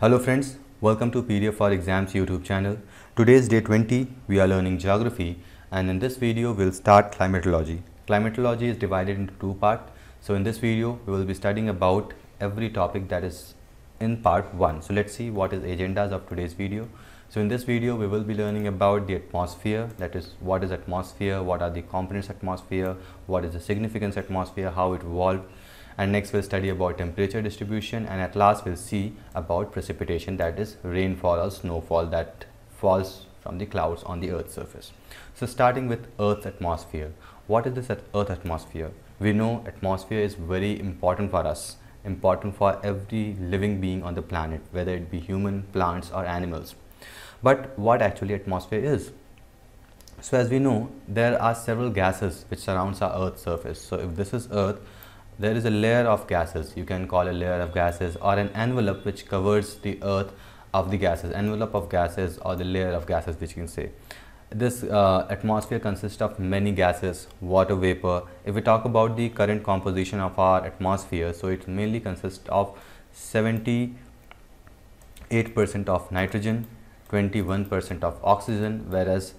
Hello friends, welcome to PDF for Exams YouTube channel. Today's day 20, we are learning geography and in this video we'll start climatology. Climatology is divided into two parts. So in this video we will be studying about every topic that is in part 1. So let's see what is agendas of today's video. So in this video we will be learning about the atmosphere that is what is atmosphere, what are the components atmosphere, what is the significance atmosphere, how it evolved and next we'll study about temperature distribution and at last we'll see about precipitation that is rainfall or snowfall that falls from the clouds on the earth's surface. So starting with earth's atmosphere, what is this earth atmosphere? We know atmosphere is very important for us important for every living being on the planet whether it be human plants or animals but what actually atmosphere is so as we know there are several gases which surrounds our earth's surface so if this is earth there is a layer of gases you can call a layer of gases or an envelope which covers the earth of the gases envelope of gases or the layer of gases which you can say this uh, atmosphere consists of many gases water vapor if we talk about the current composition of our atmosphere so it mainly consists of 78 percent of nitrogen 21 percent of oxygen whereas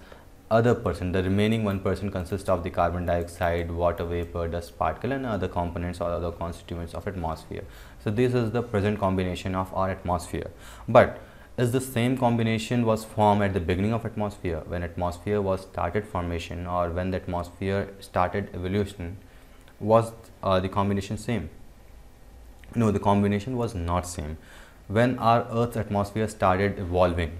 other person, the remaining one person consists of the carbon dioxide, water vapor, dust particle and other components or other constituents of atmosphere. So this is the present combination of our atmosphere. But is the same combination was formed at the beginning of atmosphere when atmosphere was started formation or when the atmosphere started evolution was uh, the combination same? No, the combination was not same. When our earth's atmosphere started evolving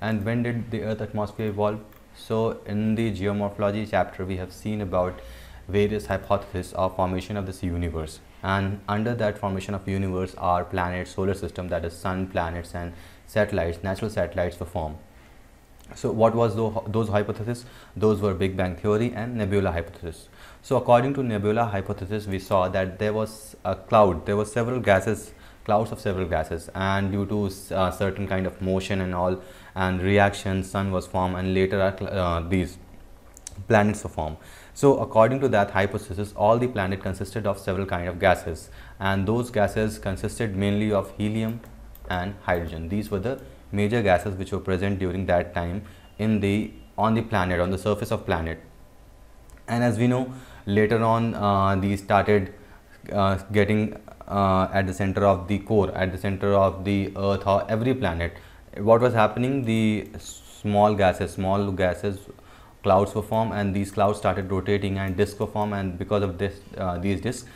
and when did the earth atmosphere evolve? So in the geomorphology chapter we have seen about various hypotheses of formation of this universe and under that formation of universe our planets, solar system that is sun, planets and satellites, natural satellites were formed. So what was those hypotheses? Those were Big Bang theory and nebula hypothesis. So according to nebula hypothesis we saw that there was a cloud, there were several gases, clouds of several gases and due to uh, certain kind of motion and all and reaction sun was formed and later uh, these planets were formed so according to that hypothesis all the planet consisted of several kind of gases and those gases consisted mainly of helium and hydrogen these were the major gases which were present during that time in the on the planet on the surface of planet and as we know later on uh, these started uh, getting uh, at the center of the core at the center of the earth or every planet what was happening the small gases small gases clouds were formed and these clouds started rotating and disks were formed and because of this uh, these disks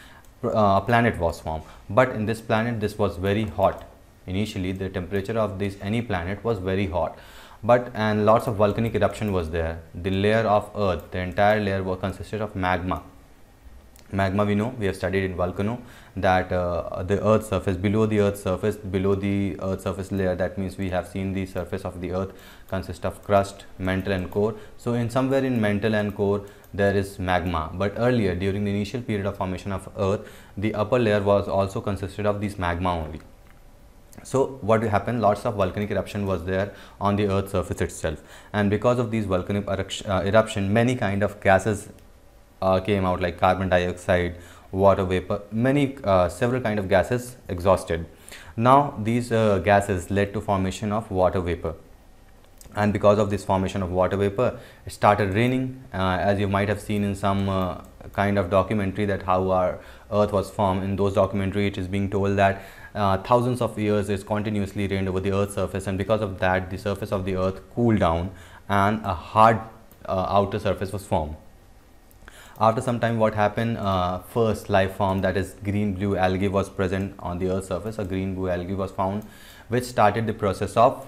uh, a planet was formed but in this planet this was very hot initially the temperature of this any planet was very hot but and lots of volcanic eruption was there the layer of earth the entire layer was consisted of magma magma we know we have studied in volcano that uh, the earth surface below the earth surface below the earth surface layer that means we have seen the surface of the earth consist of crust mantle and core so in somewhere in mantle and core there is magma but earlier during the initial period of formation of earth the upper layer was also consisted of this magma only so what happened lots of volcanic eruption was there on the earth surface itself and because of these volcanic eruption many kind of gases uh, came out like carbon dioxide, water vapor, many uh, several kind of gases exhausted. Now these uh, gases led to formation of water vapor and because of this formation of water vapor it started raining uh, as you might have seen in some uh, kind of documentary that how our earth was formed in those documentary it is being told that uh, thousands of years it's continuously rained over the earth's surface and because of that the surface of the earth cooled down and a hard outer surface was formed after some time what happened, uh, first life form that is green blue algae was present on the earth's surface. A green blue algae was found which started the process of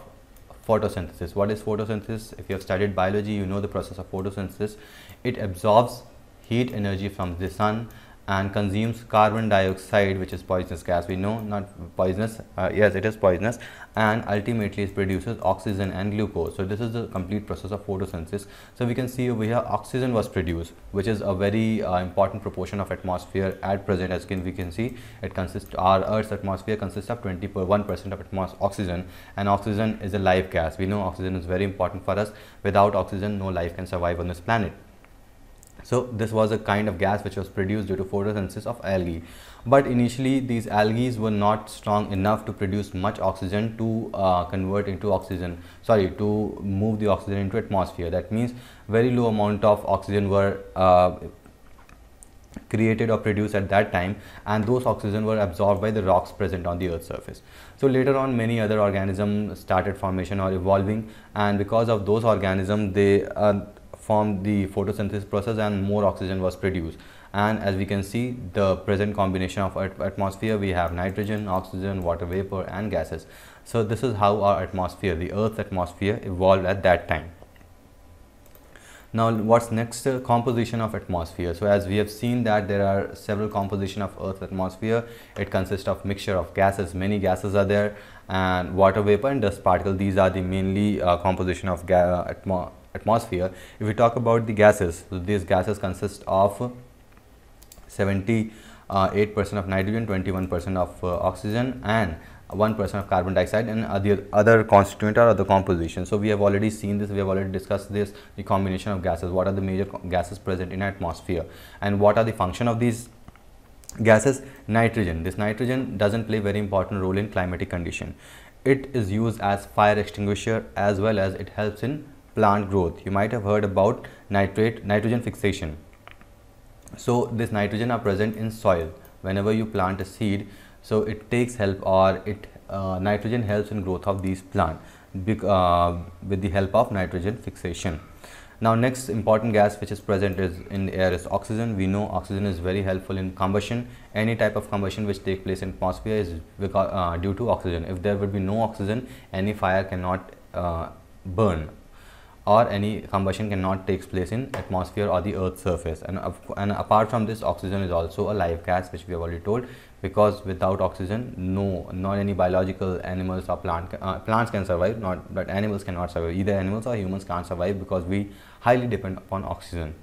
photosynthesis. What is photosynthesis? If you have studied biology, you know the process of photosynthesis. It absorbs heat energy from the sun and consumes carbon dioxide which is poisonous gas we know not poisonous uh, yes it is poisonous and ultimately it produces oxygen and glucose so this is the complete process of photosynthesis so we can see over here oxygen was produced which is a very uh, important proportion of atmosphere at present as can we can see it consists our earth's atmosphere consists of 20 per 1 percent of oxygen and oxygen is a life gas we know oxygen is very important for us without oxygen no life can survive on this planet so this was a kind of gas which was produced due to photosynthesis of algae. But initially these algae were not strong enough to produce much oxygen to uh, convert into oxygen, sorry, to move the oxygen into atmosphere. That means very low amount of oxygen were uh, created or produced at that time and those oxygen were absorbed by the rocks present on the earth surface so later on many other organisms started formation or evolving and because of those organisms they uh, formed the photosynthesis process and more oxygen was produced and as we can see the present combination of atmosphere we have nitrogen oxygen water vapor and gases so this is how our atmosphere the earth's atmosphere evolved at that time now what's next uh, composition of atmosphere so as we have seen that there are several composition of earth's atmosphere it consists of mixture of gases many gases are there and water vapor and dust particle these are the mainly uh, composition of atmo atmosphere. If we talk about the gases, so these gases consist of 78% of nitrogen, 21% of uh, oxygen and 1% of carbon dioxide and other, other constituent or other composition. So, we have already seen this, we have already discussed this, the combination of gases, what are the major gases present in atmosphere and what are the function of these gases? Nitrogen. This nitrogen doesn't play very important role in climatic condition. It is used as fire extinguisher as well as it helps in plant growth. You might have heard about nitrate, nitrogen fixation. So this nitrogen are present in soil. Whenever you plant a seed, so it takes help or it uh, nitrogen helps in growth of these plant uh, with the help of nitrogen fixation. Now next important gas which is present is in air is oxygen. We know oxygen is very helpful in combustion. Any type of combustion which take place in atmosphere is because, uh, due to oxygen. If there would be no oxygen, any fire cannot uh, burn or any combustion cannot takes place in atmosphere or the earth's surface and, and apart from this oxygen is also a live gas which we have already told because without oxygen no not any biological animals or plant uh, plants can survive not but animals cannot survive either animals or humans can't survive because we highly depend upon oxygen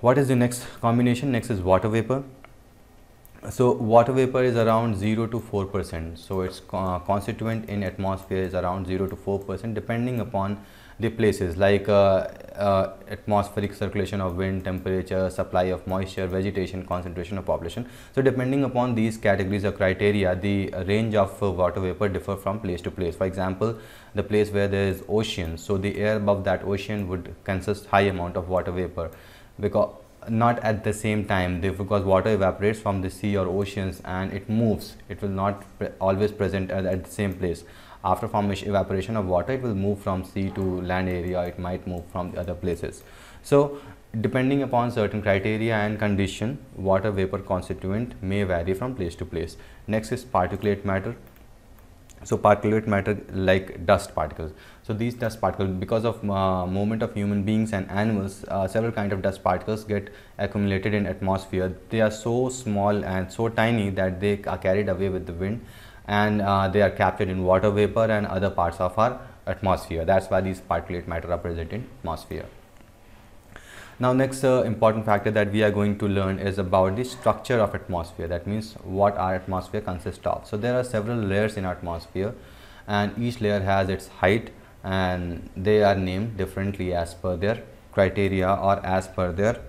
what is the next combination next is water vapor so water vapor is around 0 to 4 percent so its uh, constituent in atmosphere is around 0 to 4 percent depending upon the places like uh, uh, atmospheric circulation of wind, temperature, supply of moisture, vegetation, concentration of population. So depending upon these categories or criteria, the range of uh, water vapor differ from place to place. For example, the place where there is ocean, so the air above that ocean would consist high amount of water vapor because not at the same time because water evaporates from the sea or oceans and it moves it will not pre always present at, at the same place after formation evaporation of water it will move from sea to land area it might move from other places so depending upon certain criteria and condition water vapor constituent may vary from place to place next is particulate matter so particulate matter like dust particles so these dust particles because of uh, movement of human beings and animals uh, several kind of dust particles get accumulated in atmosphere they are so small and so tiny that they are carried away with the wind and uh, they are captured in water vapor and other parts of our atmosphere. That is why these particulate matter are present in atmosphere. Now next uh, important factor that we are going to learn is about the structure of atmosphere that means what our atmosphere consists of. So there are several layers in atmosphere and each layer has its height and they are named differently as per their criteria or as per their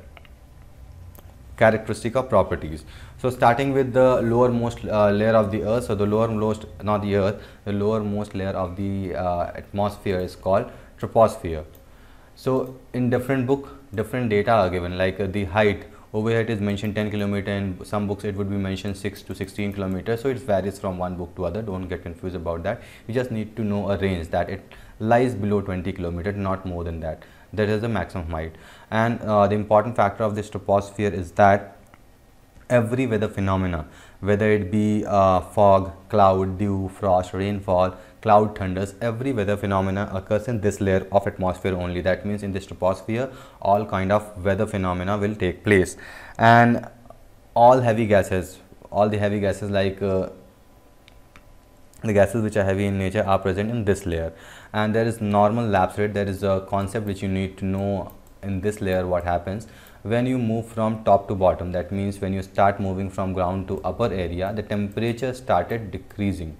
characteristic or properties. So starting with the lowermost uh, layer of the earth, so the lowermost, not the earth, the lowermost layer of the uh, atmosphere is called troposphere. So in different book, different data are given like uh, the height, over here it is mentioned 10 kilometer in some books it would be mentioned 6 to 16 kilometers. So it varies from one book to other, don't get confused about that. You just need to know a range that it lies below 20 kilometer, not more than that. That is the maximum height. And uh, the important factor of this troposphere is that every weather phenomena, whether it be uh, fog, cloud, dew, frost, rainfall, cloud thunders, every weather phenomena occurs in this layer of atmosphere only. That means in this troposphere, all kind of weather phenomena will take place. And all heavy gases, all the heavy gases like uh, the gases which are heavy in nature are present in this layer and there is normal lapse rate there is a concept which you need to know in this layer what happens when you move from top to bottom that means when you start moving from ground to upper area the temperature started decreasing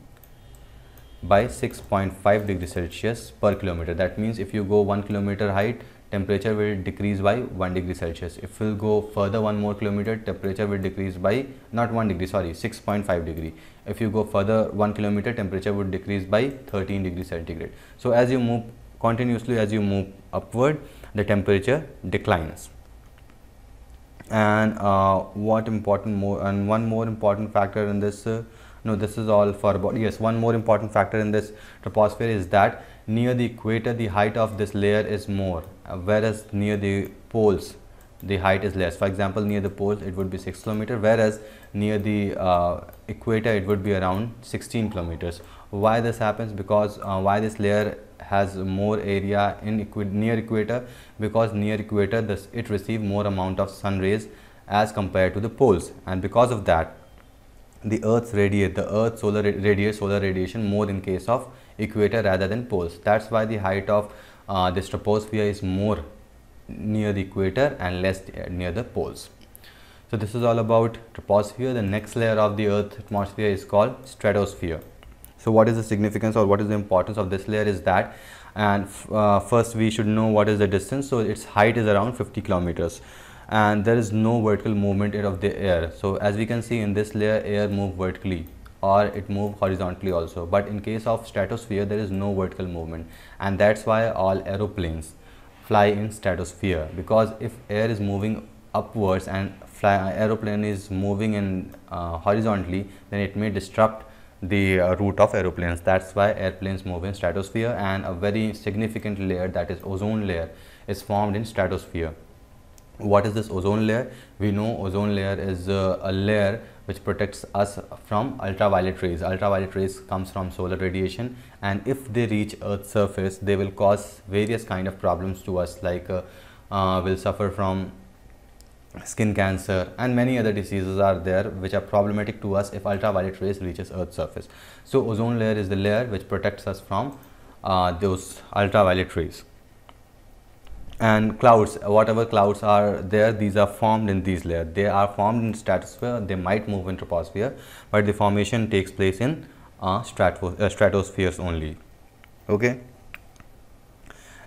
by 6.5 degree celsius per kilometer that means if you go 1 kilometer height temperature will decrease by 1 degree celsius if you go further 1 more kilometer temperature will decrease by not 1 degree sorry 6.5 degree if you go further 1 kilometer temperature would decrease by 13 degree centigrade so as you move continuously as you move upward the temperature declines and uh, what important more and one more important factor in this uh, no this is all for about yes one more important factor in this troposphere is that near the equator the height of this layer is more uh, whereas near the poles the height is less for example near the poles it would be 6 kilometer whereas near the uh, equator it would be around 16 kilometers why this happens because uh, why this layer has more area in near equator because near equator this, it receives more amount of sun rays as compared to the poles and because of that the earth's radiate the earth solar radiate solar radiation more in case of equator rather than poles that's why the height of uh, the troposphere is more near the equator and less near the poles so this is all about troposphere the next layer of the earth atmosphere is called stratosphere so what is the significance or what is the importance of this layer is that and uh, first we should know what is the distance. So its height is around 50 kilometers and there is no vertical movement of the air. So as we can see in this layer air move vertically or it move horizontally also but in case of stratosphere there is no vertical movement and that's why all aeroplanes fly in stratosphere because if air is moving upwards and fly, aeroplane is moving in uh, horizontally then it may disrupt the uh, route of aeroplanes. That's why airplanes move in stratosphere and a very significant layer that is ozone layer is formed in stratosphere. What is this ozone layer? We know ozone layer is uh, a layer which protects us from ultraviolet rays. Ultraviolet rays comes from solar radiation and if they reach earth surface, they will cause various kind of problems to us like uh, uh we'll suffer from skin cancer and many other diseases are there which are problematic to us if ultraviolet rays reaches earth's surface so ozone layer is the layer which protects us from uh, those ultraviolet rays and clouds whatever clouds are there these are formed in these layer they are formed in stratosphere they might move in troposphere but the formation takes place in uh, uh, stratospheres only okay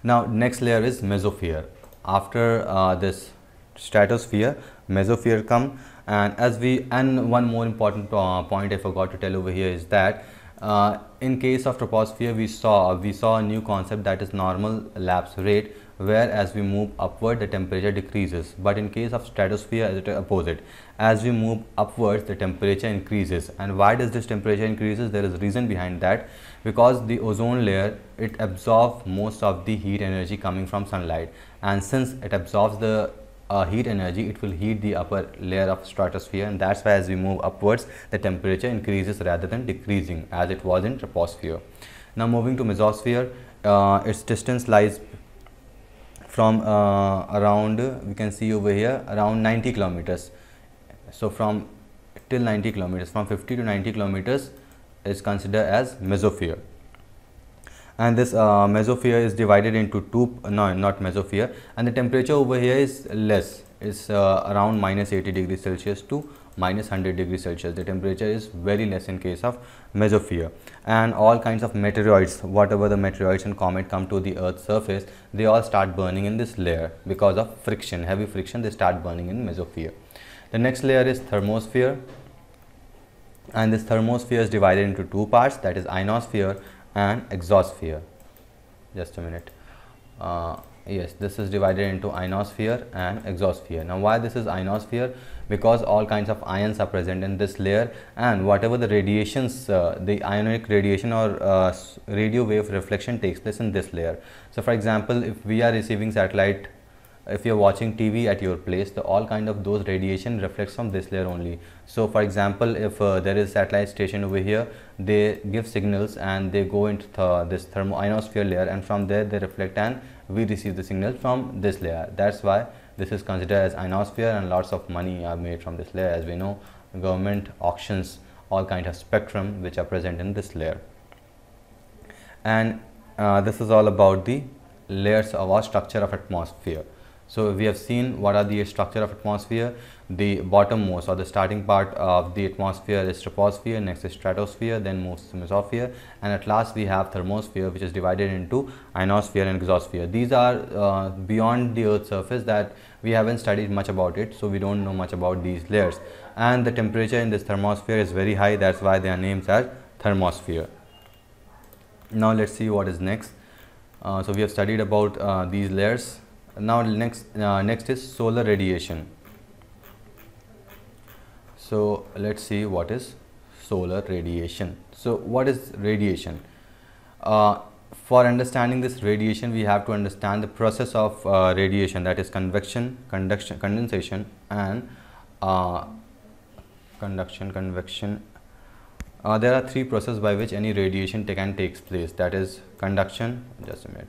now next layer is mesosphere after uh, this stratosphere mesosphere come and as we and one more important uh, point i forgot to tell over here is that uh, in case of troposphere we saw we saw a new concept that is normal lapse rate where as we move upward the temperature decreases but in case of stratosphere is opposite as we move upwards the temperature increases and why does this temperature increases there is reason behind that because the ozone layer it absorbs most of the heat energy coming from sunlight and since it absorbs the uh, heat energy it will heat the upper layer of stratosphere and that's why as we move upwards the temperature increases rather than decreasing as it was in troposphere. Now moving to mesosphere uh, its distance lies from uh, around we can see over here around 90 kilometers. So from till 90 kilometers from 50 to 90 kilometers is considered as mesosphere and this uh, is divided into two no not mesosphere. and the temperature over here is less it's uh, around minus 80 degrees celsius to minus 100 degrees celsius the temperature is very less in case of mesosphere. and all kinds of meteoroids whatever the meteoroids and comet come to the earth's surface they all start burning in this layer because of friction heavy friction they start burning in mesosphere. the next layer is thermosphere and this thermosphere is divided into two parts that is ionosphere and exosphere just a minute uh, yes this is divided into ionosphere and exosphere now why this is ionosphere because all kinds of ions are present in this layer and whatever the radiations uh, the ionic radiation or uh, radio wave reflection takes place in this layer so for example if we are receiving satellite if you're watching TV at your place, the all kind of those radiation reflects from this layer only. So for example, if uh, there is satellite station over here, they give signals and they go into th this ionosphere layer and from there they reflect and we receive the signal from this layer. That's why this is considered as ionosphere and lots of money are made from this layer as we know government auctions all kind of spectrum which are present in this layer. And uh, this is all about the layers of our structure of atmosphere. So we have seen what are the structure of atmosphere, the bottommost or the starting part of the atmosphere is troposphere, next is stratosphere, then moves mesosphere and at last we have thermosphere which is divided into ionosphere and exosphere. These are uh, beyond the earth's surface that we haven't studied much about it so we don't know much about these layers and the temperature in this thermosphere is very high that's why they are named as thermosphere. Now let's see what is next. Uh, so we have studied about uh, these layers now next uh, next is solar radiation so let's see what is solar radiation so what is radiation uh, for understanding this radiation we have to understand the process of uh, radiation that is convection conduction condensation and uh, conduction convection uh, there are three processes by which any radiation can takes place that is conduction just a minute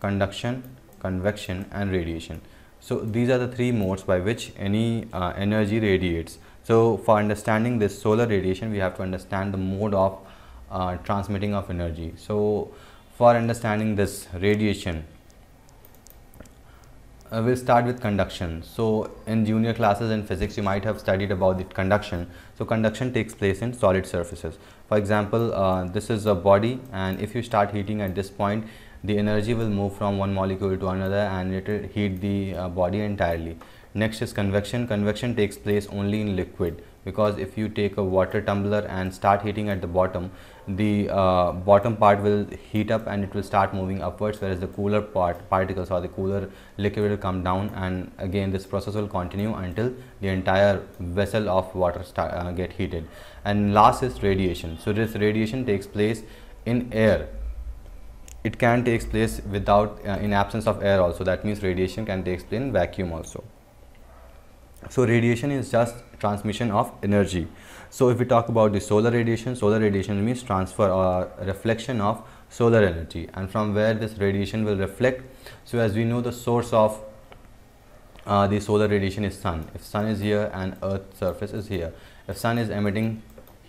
conduction convection and radiation. So these are the three modes by which any uh, energy radiates. So for understanding this solar radiation, we have to understand the mode of uh, transmitting of energy. So for understanding this radiation, uh, we'll start with conduction. So in junior classes in physics, you might have studied about the conduction. So conduction takes place in solid surfaces. For example, uh, this is a body and if you start heating at this point, the energy will move from one molecule to another and it will heat the uh, body entirely. Next is convection. Convection takes place only in liquid because if you take a water tumbler and start heating at the bottom, the uh, bottom part will heat up and it will start moving upwards whereas the cooler part particles or the cooler liquid will come down and again this process will continue until the entire vessel of water start, uh, get heated. And last is radiation. So this radiation takes place in air it can take place without uh, in absence of air also that means radiation can take place in vacuum also so radiation is just transmission of energy so if we talk about the solar radiation solar radiation means transfer or reflection of solar energy and from where this radiation will reflect so as we know the source of uh, the solar radiation is sun if sun is here and earth surface is here if sun is emitting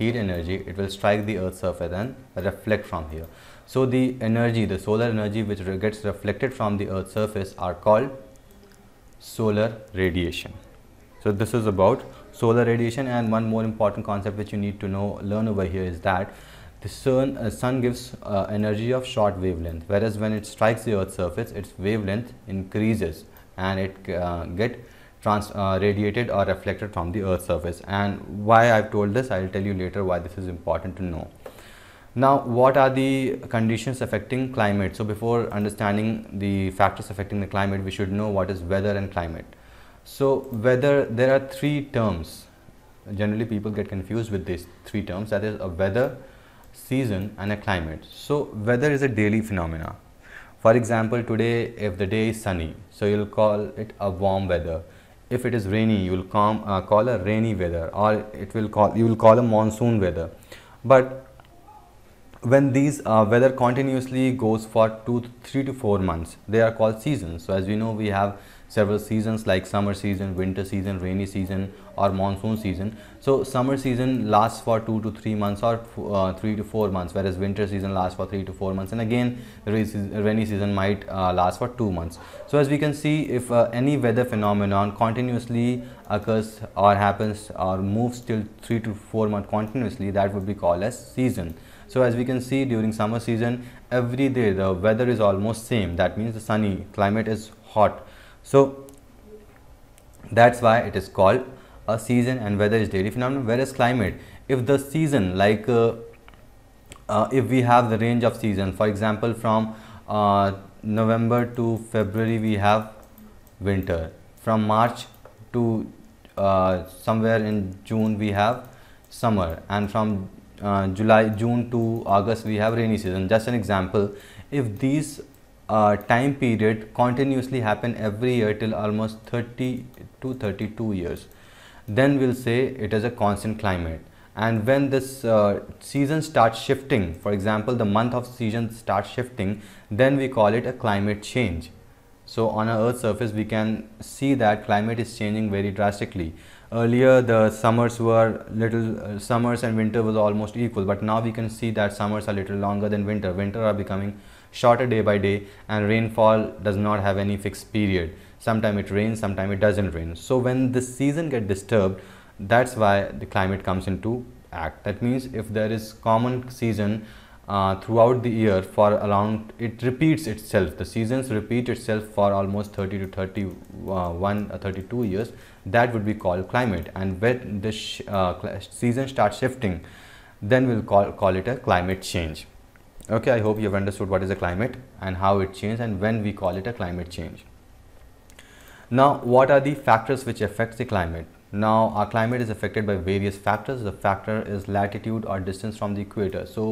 heat energy it will strike the earth surface and reflect from here so the energy, the solar energy which gets reflected from the earth's surface are called solar radiation. So this is about solar radiation and one more important concept which you need to know, learn over here is that the sun, uh, sun gives uh, energy of short wavelength whereas when it strikes the earth's surface its wavelength increases and it uh, get trans uh, radiated or reflected from the earth's surface and why I've told this I'll tell you later why this is important to know. Now, what are the conditions affecting climate? So before understanding the factors affecting the climate, we should know what is weather and climate. So weather, there are three terms. Generally, people get confused with these three terms. That is a weather, season and a climate. So weather is a daily phenomena. For example, today if the day is sunny, so you'll call it a warm weather. If it is rainy, you will call, uh, call a rainy weather or it will call, you will call a monsoon weather. But when these uh, weather continuously goes for two to three to four months they are called seasons so as we know we have several seasons like summer season winter season rainy season or monsoon season so summer season lasts for two to three months or uh, three to four months whereas winter season lasts for three to four months and again rainy season might uh, last for two months so as we can see if uh, any weather phenomenon continuously occurs or happens or moves till three to four months continuously that would be called as season so as we can see during summer season every day the weather is almost same that means the sunny climate is hot so that's why it is called a season and weather is daily phenomenon whereas climate if the season like uh, uh, if we have the range of season for example from uh, November to February we have winter from March to uh, somewhere in June we have summer and from uh, July, June to August, we have rainy season. Just an example, if these uh, time period continuously happen every year till almost 30 to 32 years, then we'll say it is a constant climate. And when this uh, season starts shifting, for example, the month of season starts shifting, then we call it a climate change. So on our Earth's surface, we can see that climate is changing very drastically earlier the summers were little uh, summers and winter was almost equal but now we can see that summers are little longer than winter winter are becoming shorter day by day and rainfall does not have any fixed period sometime it rains sometime it doesn't rain so when the season get disturbed that's why the climate comes into act that means if there is common season uh, throughout the year for around it repeats itself the seasons repeat itself for almost 30 to 31 uh, 32 years that would be called climate and when the uh, season starts shifting then we'll call call it a climate change okay i hope you have understood what is a climate and how it changes and when we call it a climate change now what are the factors which affect the climate now our climate is affected by various factors the factor is latitude or distance from the equator so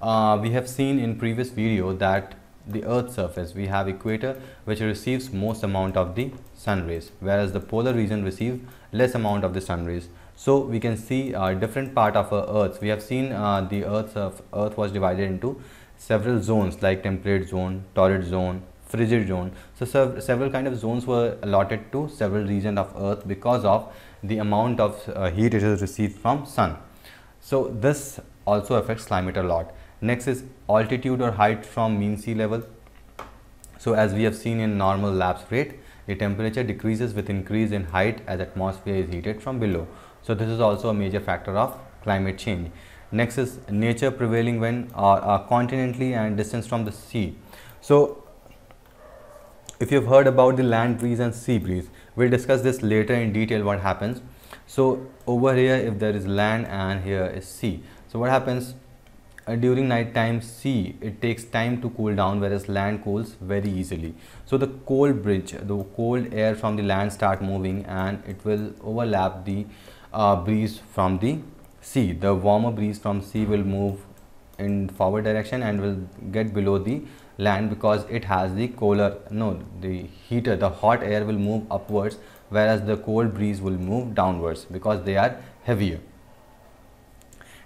uh, we have seen in previous video that the earth's surface we have equator which receives most amount of the sun rays whereas the polar region receives less amount of the sun rays so we can see uh, different part of earth we have seen uh, the earth earth was divided into several zones like temperate zone torrid zone frigid zone so sev several kind of zones were allotted to several regions of earth because of the amount of uh, heat it is received from sun so this also affects climate a lot Next is altitude or height from mean sea level. So as we have seen in normal lapse rate, the temperature decreases with increase in height as atmosphere is heated from below. So this is also a major factor of climate change. Next is nature prevailing when uh, uh, continentally and distance from the sea. So if you've heard about the land breeze and sea breeze, we'll discuss this later in detail what happens. So over here if there is land and here is sea. So what happens uh, during night time sea it takes time to cool down whereas land cools very easily so the cold bridge the cold air from the land start moving and it will overlap the uh, breeze from the sea the warmer breeze from sea will move in forward direction and will get below the land because it has the cooler no the heater the hot air will move upwards whereas the cold breeze will move downwards because they are heavier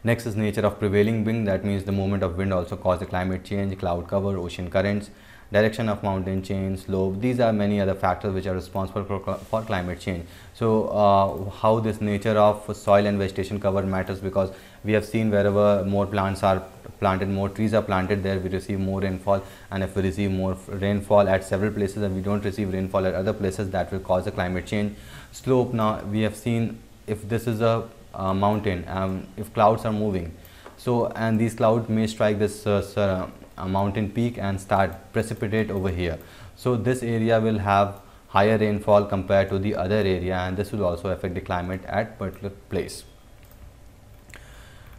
Next is nature of prevailing wind. That means the movement of wind also causes climate change, cloud cover, ocean currents, direction of mountain chain, slope. These are many other factors which are responsible for, for climate change. So uh, how this nature of soil and vegetation cover matters because we have seen wherever more plants are planted, more trees are planted there, we receive more rainfall and if we receive more rainfall at several places and we don't receive rainfall at other places that will cause a climate change. Slope now we have seen if this is a uh, mountain um, if clouds are moving so and these clouds may strike this uh, uh mountain peak and start precipitate over here so this area will have higher rainfall compared to the other area and this will also affect the climate at particular place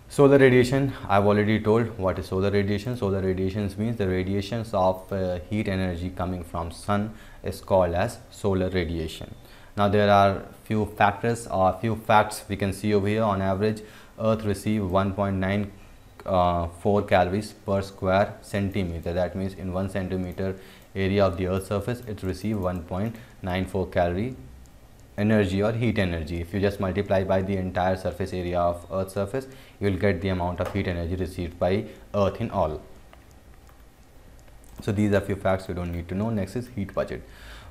solar radiation i've already told what is solar radiation solar radiations means the radiations of uh, heat energy coming from sun is called as solar radiation now there are few factors or uh, few facts we can see over here on average earth receive 1.94 uh, calories per square centimeter that means in one centimeter area of the earth surface it receive 1.94 calorie energy or heat energy if you just multiply by the entire surface area of earth surface you will get the amount of heat energy received by earth in all so these are few facts you don't need to know next is heat budget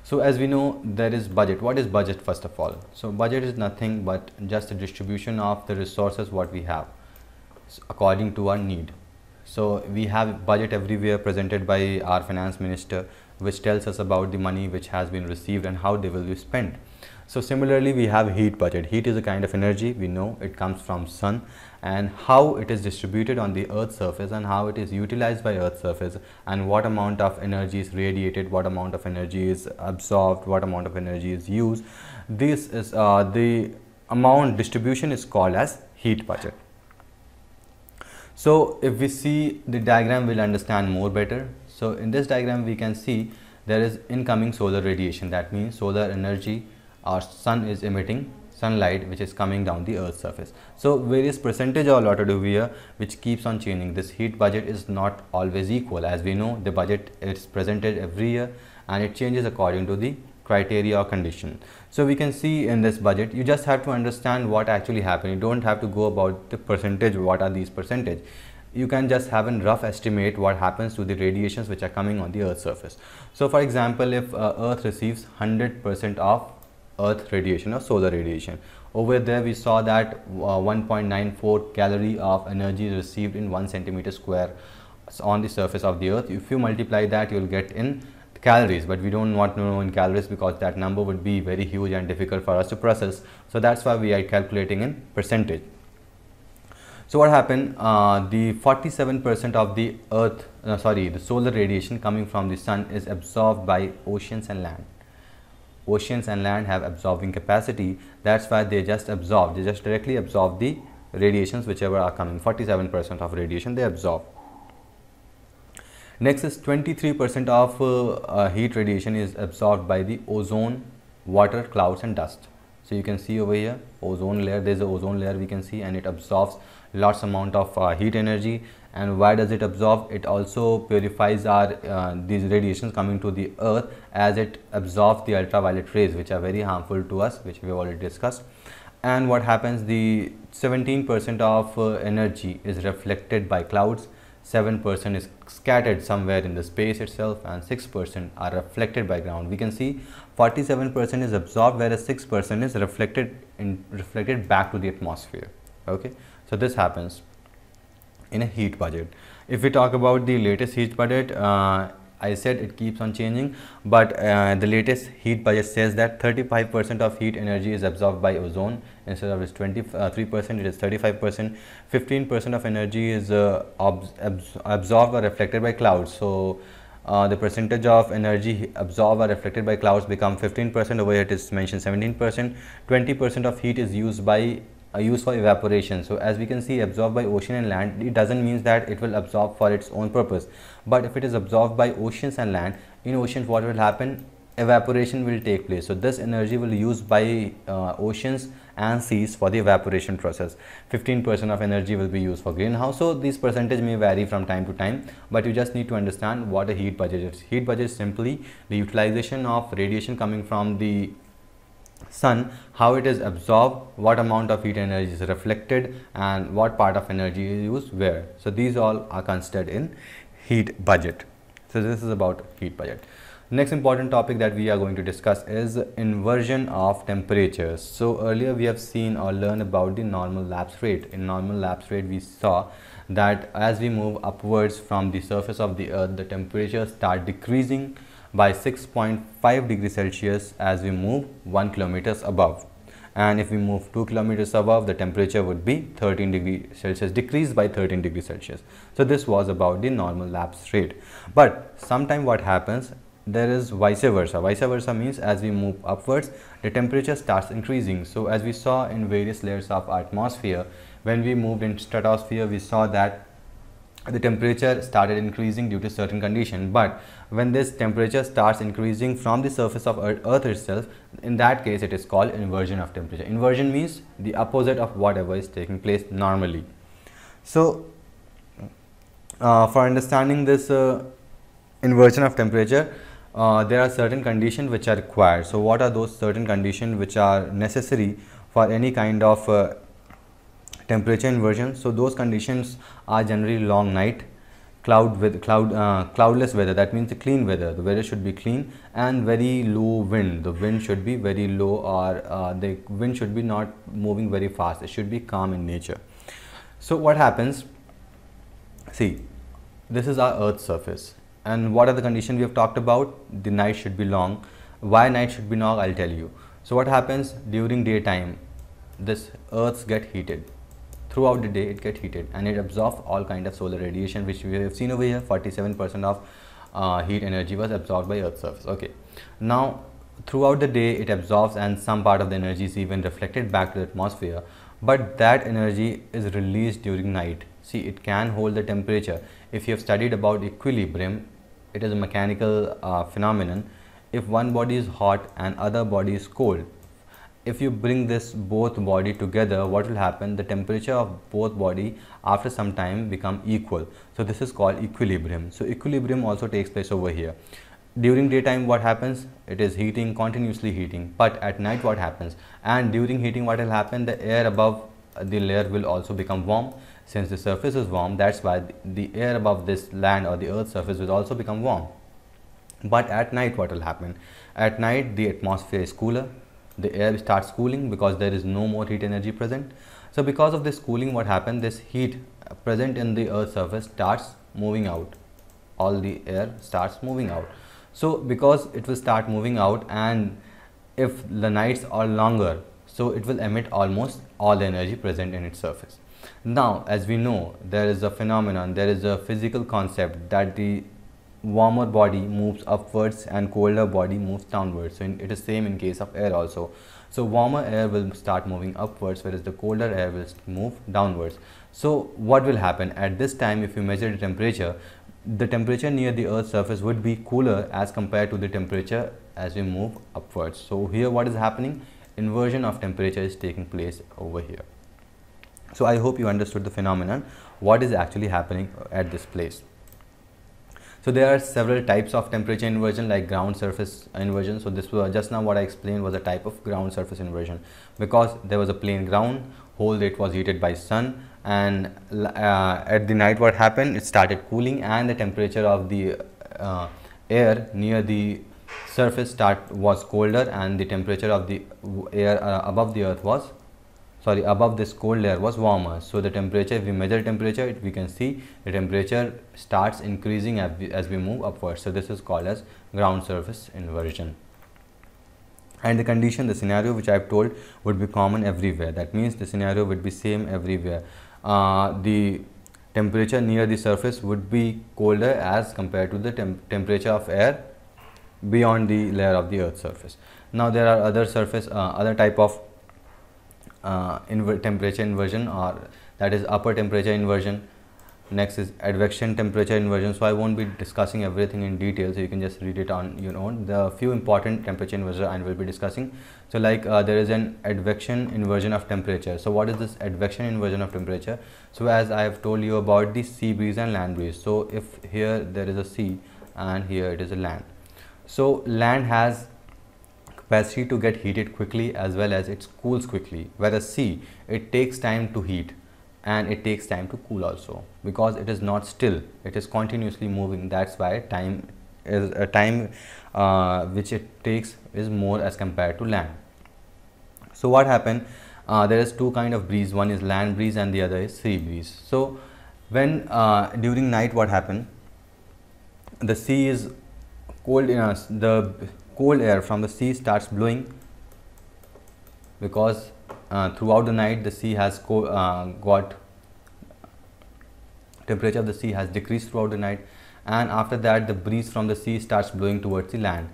so as we know, there is budget. What is budget first of all? So budget is nothing but just the distribution of the resources what we have according to our need. So we have budget everywhere presented by our finance minister which tells us about the money which has been received and how they will be spent. So similarly, we have heat budget. Heat is a kind of energy we know it comes from sun and how it is distributed on the earth's surface and how it is utilized by earth's surface and what amount of energy is radiated what amount of energy is absorbed what amount of energy is used this is uh, the amount distribution is called as heat budget so if we see the diagram we'll understand more better so in this diagram we can see there is incoming solar radiation that means solar energy our sun is emitting sunlight which is coming down the earth's surface so various percentage of allotted over here which keeps on changing this heat budget is not always equal as we know the budget is presented every year and it changes according to the criteria or condition so we can see in this budget you just have to understand what actually happened you don't have to go about the percentage what are these percentage you can just have a rough estimate what happens to the radiations which are coming on the earth's surface so for example if uh, earth receives 100 percent of earth radiation or solar radiation over there we saw that uh, 1.94 calorie of energy received in 1 centimeter square on the surface of the earth if you multiply that you will get in calories but we don't want to know in calories because that number would be very huge and difficult for us to process so that's why we are calculating in percentage so what happened uh, the 47 percent of the earth uh, sorry the solar radiation coming from the sun is absorbed by oceans and land oceans and land have absorbing capacity that's why they just absorb they just directly absorb the radiations whichever are coming 47 percent of radiation they absorb next is 23 percent of uh, uh, heat radiation is absorbed by the ozone water clouds and dust so you can see over here ozone layer there's a ozone layer we can see and it absorbs lots amount of uh, heat energy and why does it absorb it also purifies our uh, these radiations coming to the earth as it absorbs the ultraviolet rays which are very harmful to us which we have already discussed and what happens the 17 percent of uh, energy is reflected by clouds 7 percent is scattered somewhere in the space itself and 6 percent are reflected by ground we can see 47 percent is absorbed whereas 6 percent is reflected in reflected back to the atmosphere okay so this happens in a heat budget. If we talk about the latest heat budget, uh, I said it keeps on changing, but uh, the latest heat budget says that 35% of heat energy is absorbed by ozone instead of its 23%, uh, it is 35%. 15% of energy is uh, absorbed or reflected by clouds. So, uh, the percentage of energy absorbed or reflected by clouds become 15 percent over here it is mentioned 17 percent 20 percent of heat is used by used for evaporation. So as we can see absorbed by ocean and land, it doesn't mean that it will absorb for its own purpose. But if it is absorbed by oceans and land, in oceans what will happen? Evaporation will take place. So this energy will used by uh, oceans and seas for the evaporation process. 15% of energy will be used for greenhouse. So this percentage may vary from time to time, but you just need to understand what a heat budget is. Heat budget is simply the utilization of radiation coming from the sun, how it is absorbed, what amount of heat energy is reflected and what part of energy is used where. So, these all are considered in heat budget. So, this is about heat budget. Next important topic that we are going to discuss is inversion of temperatures. So, earlier we have seen or learned about the normal lapse rate. In normal lapse rate, we saw that as we move upwards from the surface of the earth, the temperatures start decreasing by 6.5 degrees Celsius as we move 1 kilometers above. And if we move 2 kilometers above, the temperature would be 13 degrees Celsius, decreased by 13 degrees Celsius. So this was about the normal lapse rate. But sometime what happens, there is vice versa. Vice versa means as we move upwards, the temperature starts increasing. So as we saw in various layers of atmosphere, when we moved in stratosphere, we saw that the temperature started increasing due to certain condition but when this temperature starts increasing from the surface of earth itself in that case it is called inversion of temperature inversion means the opposite of whatever is taking place normally so uh, for understanding this uh, inversion of temperature uh, there are certain conditions which are required so what are those certain conditions which are necessary for any kind of uh, temperature inversion so those conditions are generally long night cloud with cloud uh, cloudless weather that means the clean weather the weather should be clean and very low wind the wind should be very low or uh, the wind should be not moving very fast it should be calm in nature so what happens see this is our Earth surface and what are the conditions we have talked about the night should be long why night should be long i'll tell you so what happens during daytime this earths get heated throughout the day it gets heated and it absorbs all kind of solar radiation which we have seen over here 47 percent of uh, heat energy was absorbed by earth's surface okay now throughout the day it absorbs and some part of the energy is even reflected back to the atmosphere but that energy is released during night see it can hold the temperature if you have studied about equilibrium it is a mechanical uh, phenomenon if one body is hot and other body is cold if you bring this both body together what will happen the temperature of both body after some time become equal so this is called equilibrium so equilibrium also takes place over here during daytime what happens it is heating continuously heating but at night what happens and during heating what will happen the air above the layer will also become warm since the surface is warm that's why the air above this land or the earth surface will also become warm but at night what will happen at night the atmosphere is cooler the air starts cooling because there is no more heat energy present. So because of this cooling what happened this heat present in the earth surface starts moving out all the air starts moving out. So because it will start moving out and if the nights are longer so it will emit almost all the energy present in its surface. Now as we know there is a phenomenon there is a physical concept that the warmer body moves upwards and colder body moves downwards so in, it is same in case of air also so warmer air will start moving upwards whereas the colder air will move downwards so what will happen at this time if you measure the temperature the temperature near the earth's surface would be cooler as compared to the temperature as we move upwards so here what is happening inversion of temperature is taking place over here so i hope you understood the phenomenon what is actually happening at this place so there are several types of temperature inversion like ground surface inversion. So this was just now what I explained was a type of ground surface inversion because there was a plain ground whole it was heated by sun and uh, at the night what happened it started cooling and the temperature of the uh, air near the surface start was colder and the temperature of the air uh, above the earth was sorry above this cold layer was warmer so the temperature if we measure temperature it, we can see the temperature starts increasing as we, as we move upwards so this is called as ground surface inversion and the condition the scenario which i have told would be common everywhere that means the scenario would be same everywhere uh, the temperature near the surface would be colder as compared to the temp temperature of air beyond the layer of the earth's surface now there are other surface uh, other type of uh, inver temperature inversion or that is upper temperature inversion next is advection temperature inversion so i won't be discussing everything in detail so you can just read it on your own the few important temperature inversion i will be discussing so like uh, there is an advection inversion of temperature so what is this advection inversion of temperature so as i have told you about the sea breeze and land breeze so if here there is a sea and here it is a land so land has capacity to get heated quickly as well as it cools quickly whereas C it takes time to heat and it takes time to cool also because it is not still it is continuously moving that's why time is a uh, time uh, which it takes is more as compared to land so what happened uh, there is two kind of breeze one is land breeze and the other is sea breeze so when uh, during night what happened the sea is cold enough the cold air from the sea starts blowing because uh, throughout the night the sea has uh, got temperature of the sea has decreased throughout the night and after that the breeze from the sea starts blowing towards the land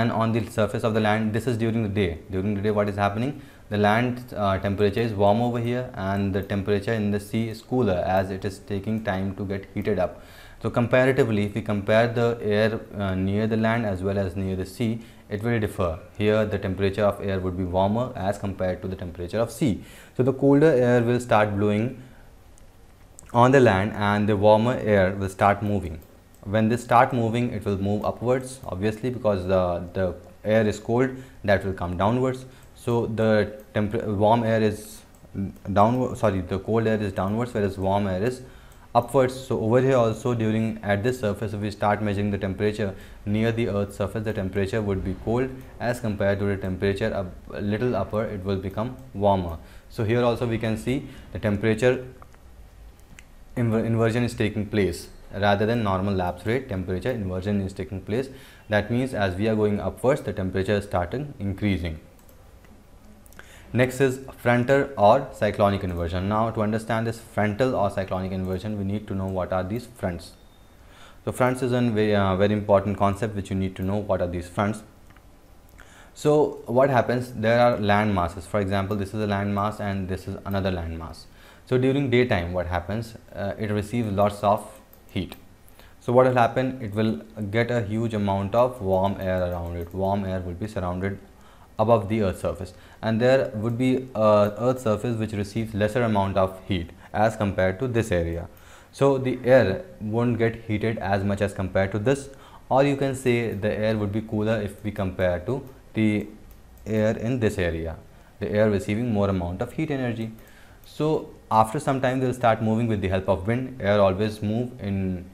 and on the surface of the land this is during the day during the day what is happening the land uh, temperature is warm over here and the temperature in the sea is cooler as it is taking time to get heated up so comparatively if we compare the air uh, near the land as well as near the sea it will differ. Here the temperature of air would be warmer as compared to the temperature of sea. So the colder air will start blowing on the land and the warmer air will start moving. When they start moving it will move upwards obviously because the, the air is cold that will come downwards. So the warm air is downward sorry the cold air is downwards whereas warm air is upwards so over here also during at this surface if we start measuring the temperature near the earth's surface the temperature would be cold as compared to the temperature up, a little upper it will become warmer so here also we can see the temperature inver inversion is taking place rather than normal lapse rate temperature inversion is taking place that means as we are going upwards the temperature is starting increasing Next is frontal or cyclonic inversion. Now to understand this frontal or cyclonic inversion, we need to know what are these fronts. So fronts is a very, uh, very important concept which you need to know what are these fronts. So what happens, there are land masses. For example, this is a land mass and this is another land mass. So during daytime, what happens, uh, it receives lots of heat. So what will happen, it will get a huge amount of warm air around it. Warm air will be surrounded above the earth surface and there would be uh, earth surface which receives lesser amount of heat as compared to this area so the air won't get heated as much as compared to this or you can say the air would be cooler if we compare to the air in this area the air receiving more amount of heat energy so after some time they will start moving with the help of wind air always move in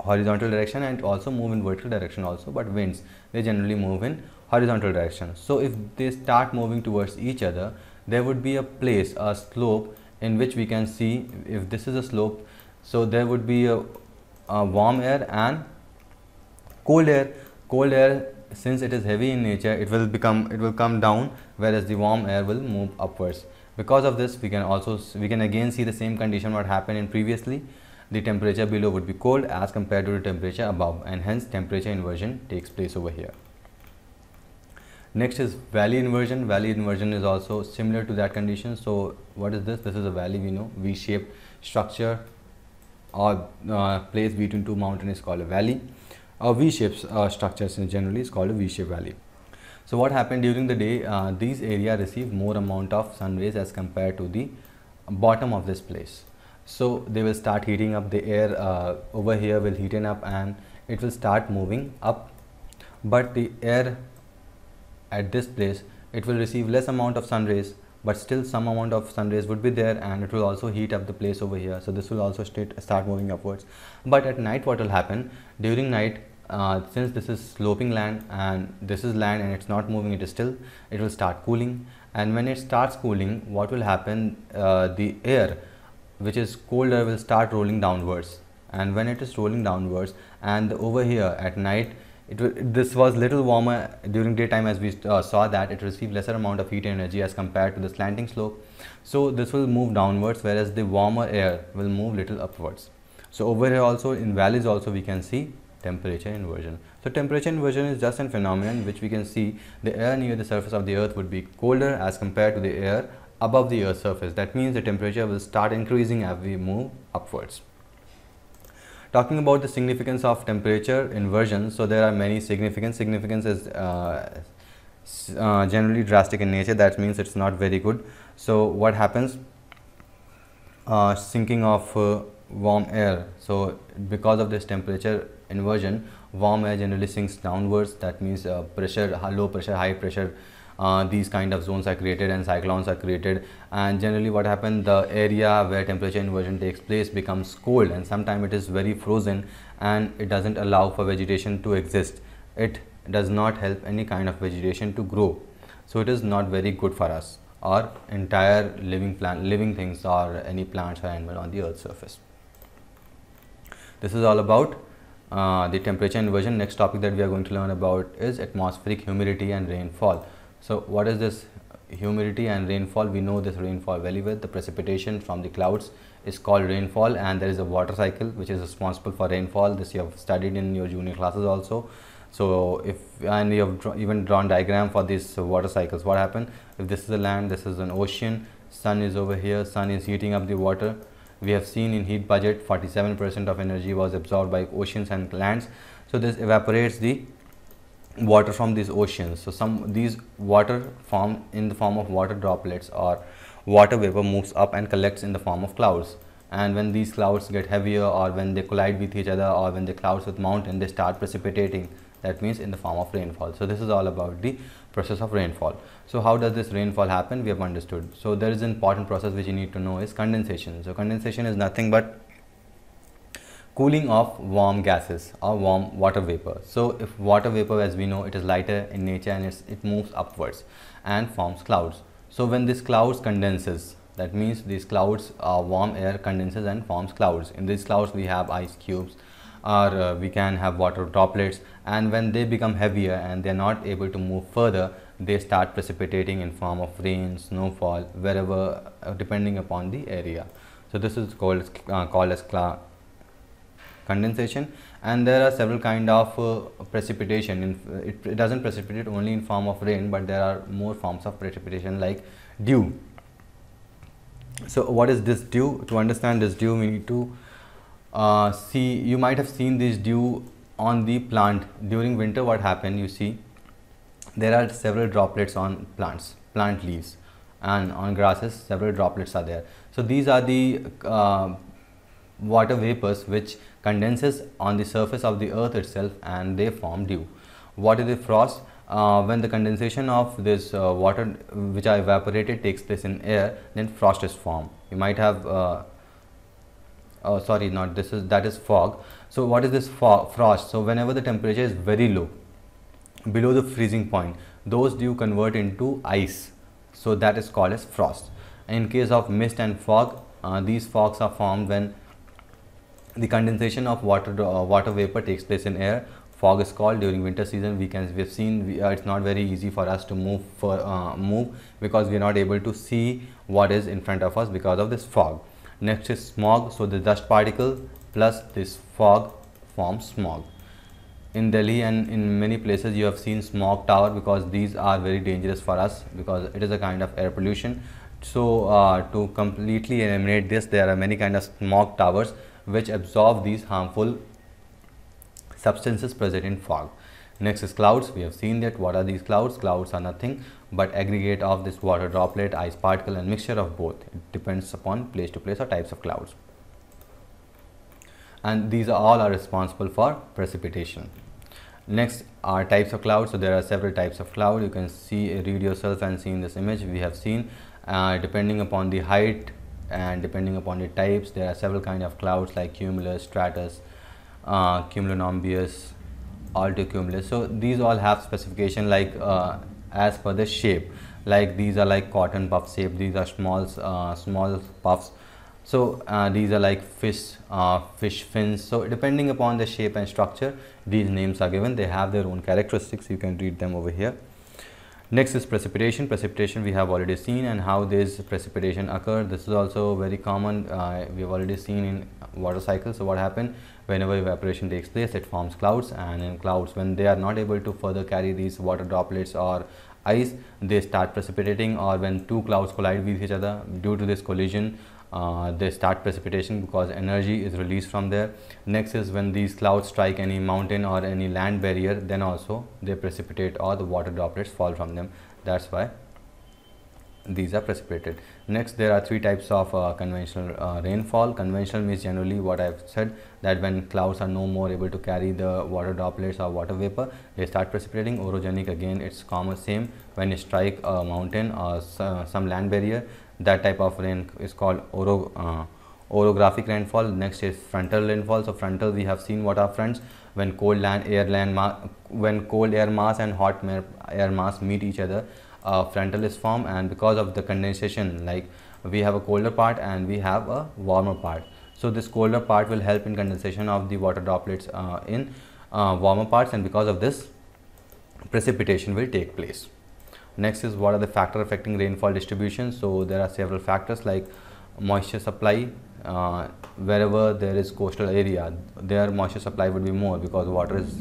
horizontal direction and also move in vertical direction also but winds they generally move in horizontal direction. So if they start moving towards each other, there would be a place, a slope in which we can see if this is a slope. So there would be a, a warm air and cold air. Cold air, since it is heavy in nature, it will become, it will come down, whereas the warm air will move upwards. Because of this, we can also, we can again see the same condition what happened in previously. The temperature below would be cold as compared to the temperature above and hence temperature inversion takes place over here next is valley inversion valley inversion is also similar to that condition so what is this this is a valley we know v-shaped structure or uh, place between two mountains is called a valley or uh, v-shaped uh, structures generally is called a v-shaped valley so what happened during the day uh, these area receive more amount of sun rays as compared to the bottom of this place so they will start heating up the air uh, over here will heaten up and it will start moving up but the air at this place it will receive less amount of sun rays but still some amount of sun rays would be there and it will also heat up the place over here so this will also start moving upwards but at night what will happen during night uh, since this is sloping land and this is land and it's not moving it is still it will start cooling and when it starts cooling what will happen uh, the air which is colder will start rolling downwards and when it is rolling downwards and over here at night it, this was little warmer during daytime as we uh, saw that it received lesser amount of heat energy as compared to the slanting slope. So this will move downwards whereas the warmer air will move little upwards. So over here also in valleys also we can see temperature inversion. So temperature inversion is just a phenomenon which we can see the air near the surface of the earth would be colder as compared to the air above the earth's surface. That means the temperature will start increasing as we move upwards. Talking about the significance of temperature inversion, so there are many significant significances uh, uh, generally drastic in nature that means it's not very good. So what happens? Uh, sinking of uh, warm air. So because of this temperature inversion, warm air generally sinks downwards. That means uh, pressure, low pressure, high pressure uh, these kind of zones are created and cyclones are created and generally what happens the area where temperature inversion takes place becomes cold and sometimes it is very frozen and it doesn't allow for vegetation to exist it does not help any kind of vegetation to grow so it is not very good for us or entire living plant living things or any plants or animal on the earth's surface this is all about uh, the temperature inversion next topic that we are going to learn about is atmospheric humidity and rainfall so what is this humidity and rainfall? We know this rainfall very well. The precipitation from the clouds is called rainfall and there is a water cycle which is responsible for rainfall. This you have studied in your junior classes also. So if and you have draw, even drawn diagram for these water cycles. What happened? if this is a land, this is an ocean, sun is over here, sun is heating up the water. We have seen in heat budget 47% of energy was absorbed by oceans and lands. So this evaporates the water from these oceans so some these water form in the form of water droplets or water vapor moves up and collects in the form of clouds and when these clouds get heavier or when they collide with each other or when the clouds with mountain they start precipitating that means in the form of rainfall so this is all about the process of rainfall so how does this rainfall happen we have understood so there is an important process which you need to know is condensation so condensation is nothing but cooling of warm gases or warm water vapor. So if water vapor as we know it is lighter in nature and it moves upwards and forms clouds. So when this clouds condenses that means these clouds are warm air condenses and forms clouds. In these clouds we have ice cubes or uh, we can have water droplets and when they become heavier and they are not able to move further they start precipitating in form of rain, snowfall wherever uh, depending upon the area. So this is called, uh, called as cloud condensation and there are several kind of uh, precipitation in, it, it, doesn't precipitate only in form of rain but there are more forms of precipitation like dew so what is this dew to understand this dew we need to uh, see you might have seen this dew on the plant during winter what happened you see there are several droplets on plants plant leaves and on grasses several droplets are there so these are the uh, water vapors which condenses on the surface of the earth itself and they form dew. What is the frost? Uh, when the condensation of this uh, water which are evaporated takes place in air then frost is formed you might have uh, oh, sorry not this is that is fog so what is this frost so whenever the temperature is very low below the freezing point those dew convert into ice so that is called as frost in case of mist and fog uh, these fogs are formed when the condensation of water uh, water vapor takes place in air fog is called during winter season we can we've seen we, uh, it's not very easy for us to move for uh, move because we're not able to see what is in front of us because of this fog next is smog so the dust particle plus this fog forms smog in Delhi and in many places you have seen smog tower because these are very dangerous for us because it is a kind of air pollution so uh, to completely eliminate this there are many kind of smog towers which absorb these harmful substances present in fog. Next is clouds. We have seen that. What are these clouds? Clouds are nothing but aggregate of this water droplet, ice particle and mixture of both. It depends upon place to place or types of clouds. And these all are responsible for precipitation. Next are types of clouds. So there are several types of cloud. You can see read yourself and see in this image. We have seen uh, depending upon the height and depending upon the types there are several kind of clouds like cumulus stratus uh, cumulonimbus altocumulus so these all have specification like uh, as per the shape like these are like cotton puff shape these are small uh, small puffs so uh, these are like fish uh, fish fins so depending upon the shape and structure these names are given they have their own characteristics you can read them over here Next is precipitation. Precipitation we have already seen and how this precipitation occur. This is also very common. Uh, we have already seen in water cycles. So what happened whenever evaporation takes place, it forms clouds and in clouds when they are not able to further carry these water droplets or ice, they start precipitating or when two clouds collide with each other due to this collision, uh, they start precipitation because energy is released from there next is when these clouds strike any mountain or any land barrier then also they precipitate or the water droplets fall from them that's why these are precipitated next there are three types of uh, conventional uh, rainfall conventional means generally what i've said that when clouds are no more able to carry the water droplets or water vapor they start precipitating orogenic again it's common same when you strike a mountain or uh, some land barrier that type of rain is called oro, uh, orographic rainfall next is frontal rainfall so frontal we have seen what are fronts when cold land air land when cold air mass and hot air mass meet each other uh, frontal is formed and because of the condensation like we have a colder part and we have a warmer part so this colder part will help in condensation of the water droplets uh, in uh, warmer parts and because of this precipitation will take place next is what are the factor affecting rainfall distribution so there are several factors like moisture supply uh, wherever there is coastal area their moisture supply would be more because water is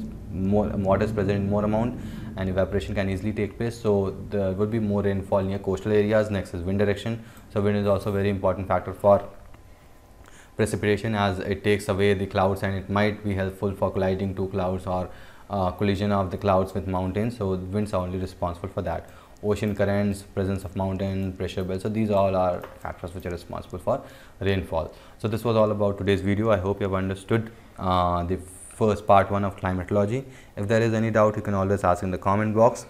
more water is present in more amount and evaporation can easily take place so there would be more rainfall near coastal areas next is wind direction so wind is also a very important factor for precipitation as it takes away the clouds and it might be helpful for colliding two clouds or uh, collision of the clouds with mountains so winds are only responsible for that ocean currents, presence of mountain, pressure belts. So these all are factors which are responsible for rainfall. So this was all about today's video. I hope you have understood uh, the first part one of climatology. If there is any doubt, you can always ask in the comment box.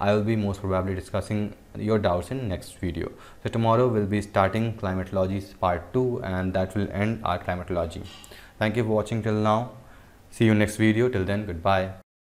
I will be most probably discussing your doubts in next video. So tomorrow we'll be starting climatology part 2 and that will end our climatology. Thank you for watching till now. See you next video. Till then, goodbye.